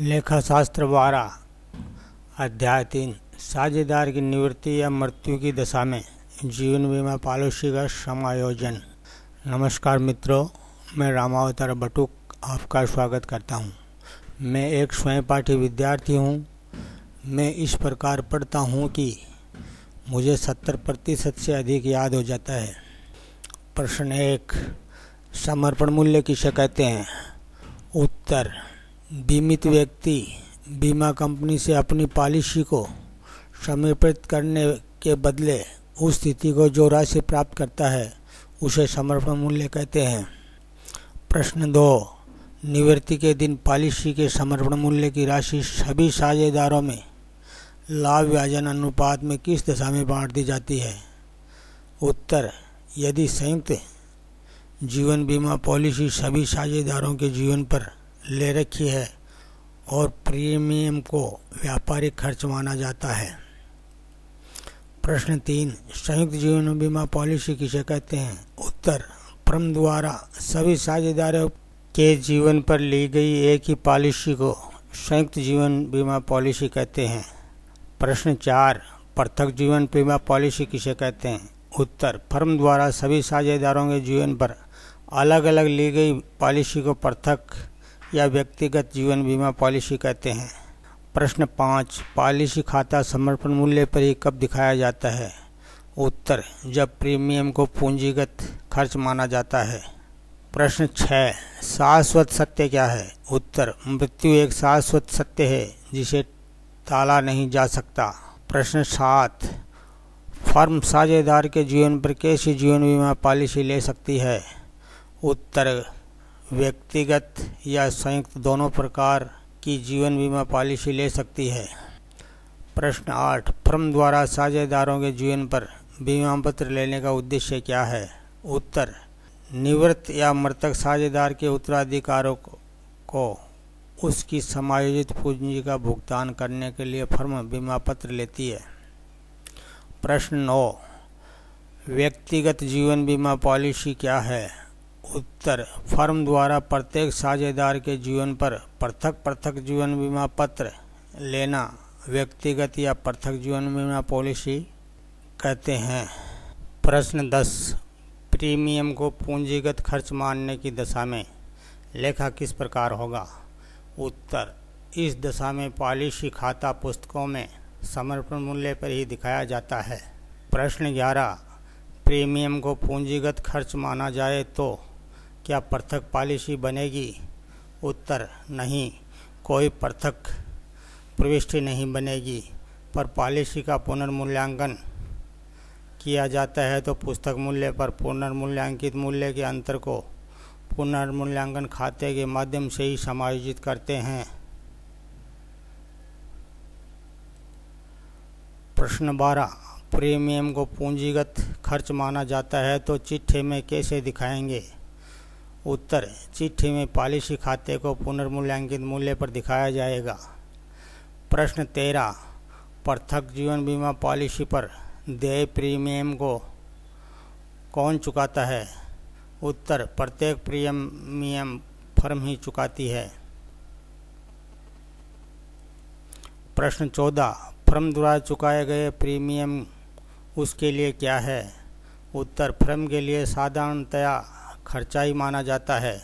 लेखा शास्त्र बारह अध्याय तीन साझेदार की निवृत्ति या मृत्यु की दशा में जीवन बीमा पॉलिसी का समायोजन नमस्कार मित्रों मैं रामावतार बटुक आपका स्वागत करता हूँ मैं एक स्वयं पाठी विद्यार्थी हूँ मैं इस प्रकार पढ़ता हूँ कि मुझे सत्तर प्रतिशत से अधिक याद हो जाता है प्रश्न एक समर्पण मूल्य किसे कहते हैं उत्तर बीमित व्यक्ति बीमा कंपनी से अपनी पॉलिसी को समर्पित करने के बदले उस स्थिति को जो राशि प्राप्त करता है उसे समर्पण मूल्य कहते हैं प्रश्न दो निवृत्ति के दिन पॉलिसी के समर्पण मूल्य की राशि सभी साझेदारों में लाभ व्याजन अनुपात में किस दशा में बांट दी जाती है उत्तर यदि संयुक्त जीवन बीमा पॉलिसी सभी साझेदारों के जीवन पर ले रखी है और प्रीमियम को व्यापारिक खर्च माना जाता है प्रश्न तीन संयुक्त जीवन बीमा पॉलिसी किसे कहते हैं उत्तर परम द्वारा सभी साझेदारों के जीवन पर ली गई एक ही पॉलिसी को संयुक्त जीवन बीमा पॉलिसी कहते हैं प्रश्न चार पृथक जीवन बीमा पॉलिसी किसे कहते हैं उत्तर फर्म द्वारा सभी साझेदारों के जीवन पर अलग अलग ली गई पॉलिसी को पृथक या व्यक्तिगत जीवन बीमा पॉलिसी कहते हैं प्रश्न पाँच पॉलिसी खाता समर्पण मूल्य पर ही कब दिखाया जाता है उत्तर जब प्रीमियम को पूंजीगत खर्च माना जाता है प्रश्न छः शाश्वत सत्य क्या है उत्तर मृत्यु एक शाश्वत सत्य है जिसे टाला नहीं जा सकता प्रश्न सात फर्म साझेदार के जीवन पर कैसी जीवन बीमा पॉलिसी ले सकती है उत्तर व्यक्तिगत या संयुक्त दोनों प्रकार की जीवन बीमा पॉलिसी ले सकती है प्रश्न आठ फर्म द्वारा साझेदारों के जीवन पर बीमा पत्र लेने का उद्देश्य क्या है उत्तर निवृत्त या मृतक साझेदार के उत्तराधिकारों को उसकी समायोजित पूंजी का भुगतान करने के लिए फर्म बीमा पत्र लेती है प्रश्न नौ व्यक्तिगत जीवन बीमा पॉलिसी क्या है उत्तर फर्म द्वारा प्रत्येक साझेदार के जीवन पर पृथक पृथक जीवन बीमा पत्र लेना व्यक्तिगत या पृथक जीवन बीमा पॉलिसी कहते हैं प्रश्न दस प्रीमियम को पूंजीगत खर्च मानने की दशा में लेखा किस प्रकार होगा उत्तर इस दशा में पॉलिसी खाता पुस्तकों में समर्पण मूल्य पर ही दिखाया जाता है प्रश्न ग्यारह प्रीमियम को पूंजीगत खर्च माना जाए तो क्या पृथक पॉलिसी बनेगी उत्तर नहीं कोई पृथक प्रविष्टि नहीं बनेगी पर पॉलिसी का पुनर्मूल्यांकन किया जाता है तो पुस्तक मूल्य पर पुनर्मूल्यांकित मूल्य के अंतर को पुनर्मूल्यांकन खाते के माध्यम से ही समायोजित करते हैं प्रश्न बारह प्रीमियम को पूंजीगत खर्च माना जाता है तो चिट्ठे में कैसे दिखाएंगे उत्तर चिट्ठी में पॉलिसी खाते को पुनर्मूल्यांकित मूल्य पर दिखाया जाएगा प्रश्न तेरह पृथक जीवन बीमा पॉलिसी पर देय प्रीमियम को कौन चुकाता है उत्तर प्रत्येक प्रीमियम फर्म ही चुकाती है प्रश्न चौदह फर्म द्वारा चुकाए गए प्रीमियम उसके लिए क्या है उत्तर फर्म के लिए साधारणतया खर्चा ही माना जाता है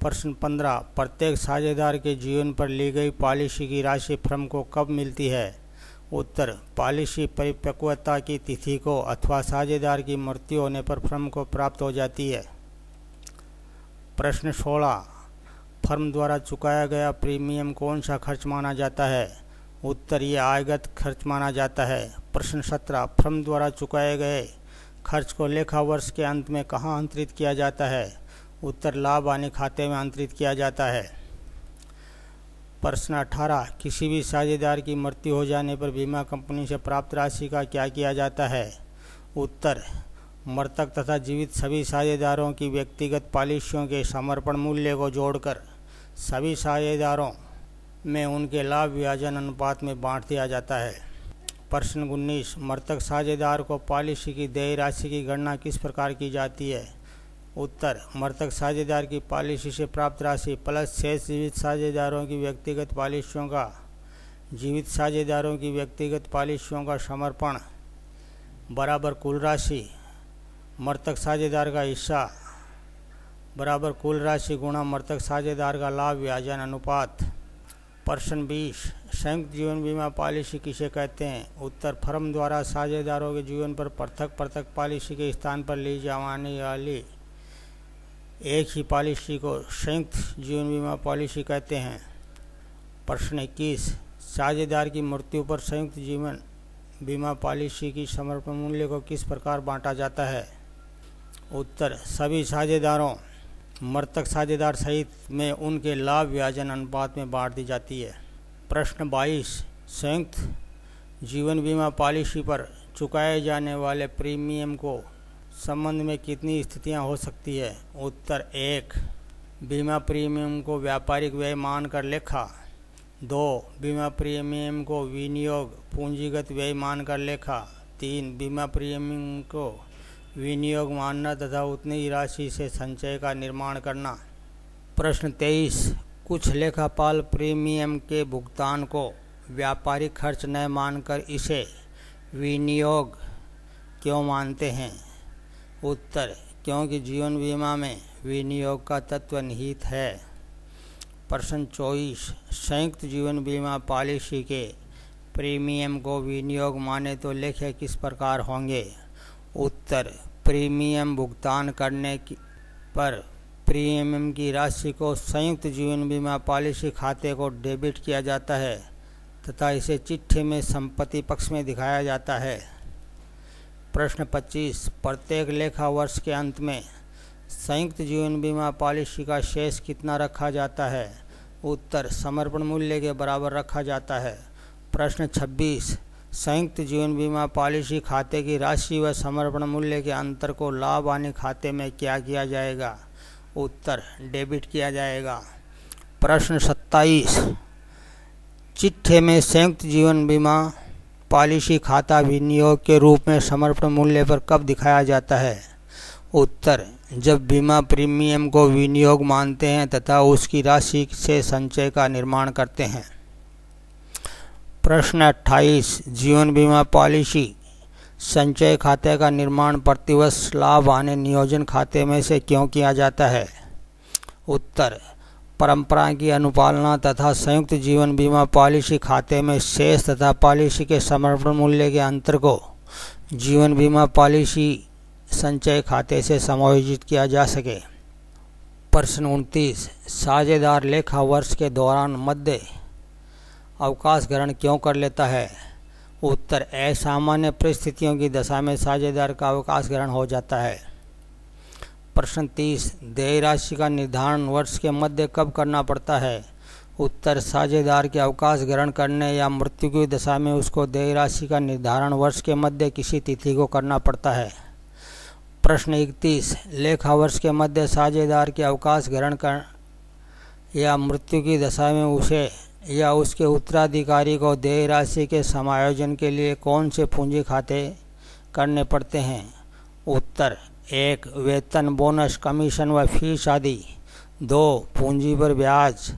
प्रश्न पंद्रह प्रत्येक साझेदार के जीवन पर ली गई पॉलिसी की राशि फर्म को कब मिलती है उत्तर पॉलिसी परिपक्वता की तिथि को अथवा साझेदार की मृत्यु होने पर फर्म को प्राप्त हो जाती है प्रश्न सोलह फर्म द्वारा चुकाया गया प्रीमियम कौन सा खर्च माना जाता है उत्तर ये आयगत खर्च माना जाता है प्रश्न सत्रह फर्म द्वारा चुकाए गए खर्च को लेखा वर्ष के अंत में कहाँ अंतरित किया जाता है उत्तर लाभ आने खाते में अंतरित किया जाता है प्रश्न अठारह किसी भी साझेदार की मृत्यु हो जाने पर बीमा कंपनी से प्राप्त राशि का क्या किया जाता है उत्तर मृतक तथा जीवित सभी साझेदारों की व्यक्तिगत पॉलिसियों के समर्पण मूल्य को जोड़कर सभी साझेदारों में उनके लाभ विभाजन अनुपात में बांट दिया जाता है प्रश्न उन्नीस मृतक साझेदार को पॉलिसी की देय राशि की गणना किस प्रकार की जाती है उत्तर मृतक साझेदार की पॉलिसी से प्राप्त राशि प्लस शेष जीवित साझेदारों की व्यक्तिगत पॉलिसियों का जीवित साझेदारों की व्यक्तिगत पॉलिसियों का समर्पण बराबर कुल राशि मृतक साझेदार का हिस्सा बराबर कुल राशि गुणा मृतक साझेदार का लाभ व्याजन अनुपात प्रश्न बीस संयुक्त जीवन बीमा पॉलिसी किसे कहते हैं उत्तर फर्म द्वारा साझेदारों के जीवन पर पृथक पृथक पॉलिसी के स्थान पर ली जाने वाली एक ही पॉलिसी को संयुक्त जीवन बीमा पॉलिसी कहते हैं प्रश्न इक्कीस साझेदार की मृत्यु पर संयुक्त जीवन बीमा पॉलिसी की समर्पण मूल्य को किस प्रकार बांटा जाता है उत्तर सभी साझेदारों मृतक साझेदार सहित में उनके लाभ व्याजन अनुपात में बांट दी जाती है प्रश्न 22 संयुक्त जीवन बीमा पॉलिसी पर चुकाए जाने वाले प्रीमियम को संबंध में कितनी स्थितियां हो सकती है उत्तर एक बीमा प्रीमियम को व्यापारिक व्यय मान कर लेखा दो बीमा प्रीमियम को विनियोग पूंजीगत व्यय मान कर लेखा तीन बीमा प्रीमियम को विनियोग मानना तथा उतनी ही राशि से संचय का निर्माण करना प्रश्न तेईस कुछ लेखापाल प्रीमियम के भुगतान को व्यापारिक खर्च न मानकर इसे विनियोग क्यों मानते हैं उत्तर क्योंकि जीवन बीमा में विनियोग का तत्व निहित है प्रश्न चौबीस संयुक्त जीवन बीमा पॉलिसी के प्रीमियम को विनियोग माने तो लेखे किस प्रकार होंगे उत्तर प्रीमियम भुगतान करने की पर प्रीमियम की राशि को संयुक्त जीवन बीमा पॉलिसी खाते को डेबिट किया जाता है तथा इसे चिट्ठी में संपत्ति पक्ष में दिखाया जाता है प्रश्न 25 प्रत्येक लेखा वर्ष के अंत में संयुक्त जीवन बीमा पॉलिसी का शेष कितना रखा जाता है उत्तर समर्पण मूल्य के बराबर रखा जाता है प्रश्न संयुक्त जीवन बीमा पॉलिसी खाते की राशि व समर्पण मूल्य के अंतर को लाभ आने खाते में क्या किया जाएगा उत्तर डेबिट किया जाएगा प्रश्न सत्ताईस चिट्ठे में संयुक्त जीवन बीमा पॉलिसी खाता विनियोग के रूप में समर्पण मूल्य पर कब दिखाया जाता है उत्तर जब बीमा प्रीमियम को विनियोग मानते हैं तथा उसकी राशि से संचय का निर्माण करते हैं प्रश्न अट्ठाईस जीवन बीमा पॉलिसी संचय खाते का निर्माण प्रतिवर्ष लाभ आने नियोजन खाते में से क्यों किया जाता है उत्तर परंपरा की अनुपालना तथा संयुक्त जीवन बीमा पॉलिसी खाते में शेष तथा पॉलिसी के समर्पण मूल्य के अंतर को जीवन बीमा पॉलिसी संचय खाते से समायोजित किया जा सके प्रश्न उनतीस साझेदार लेखा वर्ष के दौरान मध्य अवकाश ग्रहण क्यों कर लेता है उत्तर असामान्य परिस्थितियों की दशा में साझेदार का अवकाश ग्रहण हो जाता है प्रश्न तीस देय राशि का निर्धारण वर्ष के मध्य कब करना पड़ता है उत्तर साझेदार के अवकाश ग्रहण करने या मृत्यु की दशा में उसको देय राशि का निर्धारण वर्ष के मध्य किसी तिथि को करना पड़ता है प्रश्न इकतीस लेखा वर्ष के मध्य साझेदार के अवकाश ग्रहण कर या मृत्यु की दशा में उसे या उसके उत्तराधिकारी को देय राशि के समायोजन के लिए कौन से पूंजी खाते करने पड़ते हैं उत्तर एक वेतन बोनस कमीशन व फीस आदि दो पूंजी पर ब्याज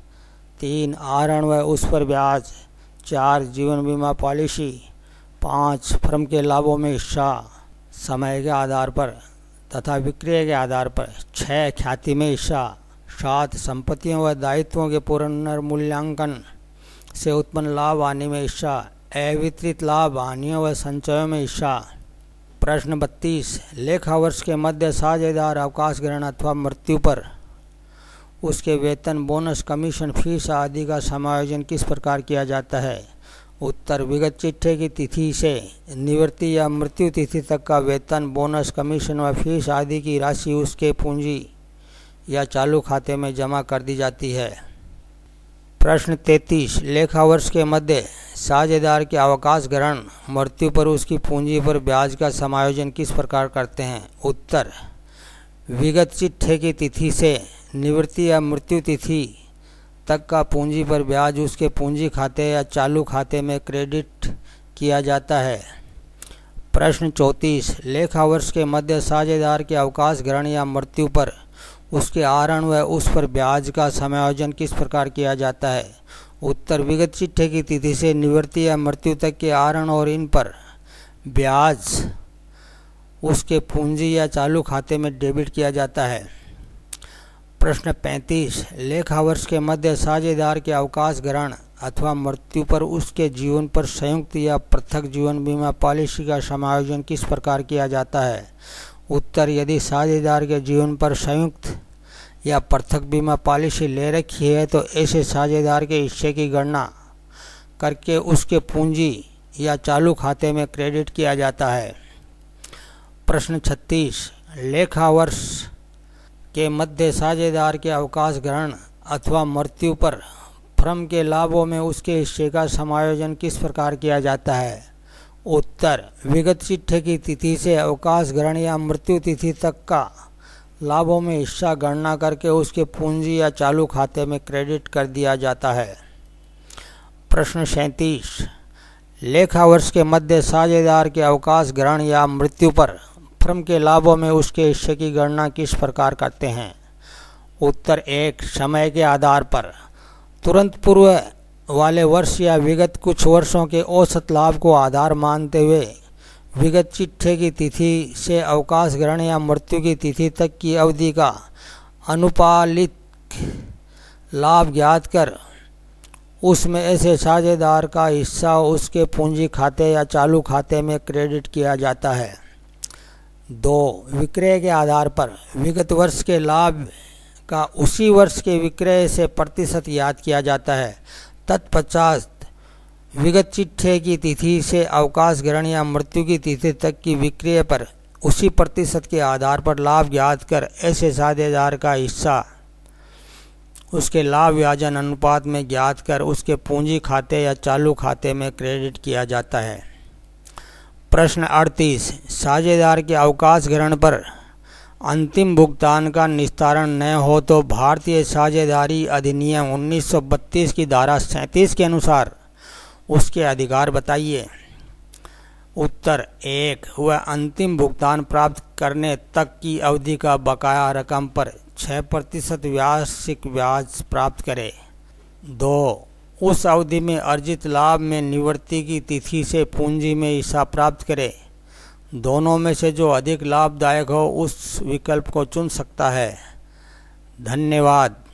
तीन आहरण व उस पर ब्याज चार जीवन बीमा पॉलिसी पाँच फर्म के लाभों में हिस्सा समय के आधार पर तथा विक्रय के आधार पर छः ख्याति में हिस्सा सात संपत्तियों व दायित्वों के पुनर्मूल्यांकन से उत्पन्न लाभ आने में इच्छा अवितरित लाभ हानियों व संचयों में इच्छा प्रश्न बत्तीस लेखा वर्ष के मध्य साझेदार अवकाश ग्रहण अथवा मृत्यु पर उसके वेतन बोनस कमीशन फीस आदि का समायोजन किस प्रकार किया जाता है उत्तर विगत चिट्ठे की तिथि से निवृत्ति या मृत्यु तिथि तक का वेतन बोनस कमीशन व फीस आदि की राशि उसके पूंजी या चालू खाते में जमा कर दी जाती है प्रश्न तैतीस लेखावर्ष के मध्य साझेदार के अवकाश ग्रहण मृत्यु पर उसकी पूंजी पर ब्याज का समायोजन किस प्रकार करते हैं उत्तर विगत चिट्ठे की तिथि से निवृत्ति या मृत्यु तिथि तक का पूंजी पर ब्याज उसके पूंजी खाते या चालू खाते में क्रेडिट किया जाता है प्रश्न चौंतीस लेखावर्ष के मध्य साझेदार के अवकाश ग्रहण या मृत्यु पर उसके आरण व उस पर ब्याज का समायोजन किस प्रकार किया जाता है उत्तर विगत चिट्ठे की तिथि से निवृत्ति या मृत्यु तक के आरण और इन पर ब्याज उसके पूंजी या चालू खाते में डेबिट किया जाता है प्रश्न 35 लेखा वर्ष के मध्य साझेदार के अवकाश ग्रहण अथवा मृत्यु पर उसके जीवन पर संयुक्त या पृथक जीवन बीमा पॉलिसी का समायोजन किस प्रकार किया जाता है उत्तर यदि साझेदार के जीवन पर संयुक्त या पृथक बीमा पॉलिसी ले रखी है तो ऐसे साझेदार के हिस्से की गणना करके उसके पूंजी या चालू खाते में क्रेडिट किया जाता है प्रश्न 36 लेखा वर्ष के मध्य साझेदार के अवकाश ग्रहण अथवा मृत्यु पर फर्म के लाभों में उसके हिस्से का समायोजन किस प्रकार किया जाता है उत्तर विगत चिट्ठे की तिथि से अवकाश ग्रहण या मृत्यु तिथि तक का लाभों में हिस्सा गणना करके उसके पूंजी या चालू खाते में क्रेडिट कर दिया जाता है प्रश्न सैंतीस लेखा वर्ष के मध्य साझेदार के अवकाश ग्रहण या मृत्यु पर फर्म के लाभों में उसके हिस्से की गणना किस प्रकार करते हैं उत्तर एक समय के आधार पर तुरंत पूर्व वाले वर्ष या विगत कुछ वर्षों के औसत लाभ को आधार मानते हुए विगत चिट्ठे की तिथि से अवकाश ग्रहण या मृत्यु की तिथि तक की अवधि का अनुपालित लाभ ज्ञात कर उसमें ऐसे साझेदार का हिस्सा उसके पूंजी खाते या चालू खाते में क्रेडिट किया जाता है दो विक्रय के आधार पर विगत वर्ष के लाभ का उसी वर्ष के विक्रय से प्रतिशत याद किया जाता है तत्पश्चात विगत चिट्ठे की तिथि से अवकाश ग्रहण या मृत्यु की तिथि तक की विक्रय पर उसी प्रतिशत के आधार पर लाभ ज्ञात कर ऐसे साझेदार का हिस्सा उसके लाभ व्याजन अनुपात में ज्ञात कर उसके पूंजी खाते या चालू खाते में क्रेडिट किया जाता है प्रश्न अड़तीस साझेदार के अवकाश ग्रहण पर अंतिम भुगतान का निस्तारण न हो तो भारतीय साझेदारी अधिनियम 1932 की धारा सैंतीस के अनुसार उसके अधिकार बताइए उत्तर एक वह अंतिम भुगतान प्राप्त करने तक की अवधि का बकाया रकम पर 6 प्रतिशत वार्षिक ब्याज प्राप्त करे दो उस अवधि में अर्जित लाभ में निवृत्ति की तिथि से पूंजी में हिस्सा प्राप्त करे दोनों में से जो अधिक लाभदायक हो उस विकल्प को चुन सकता है धन्यवाद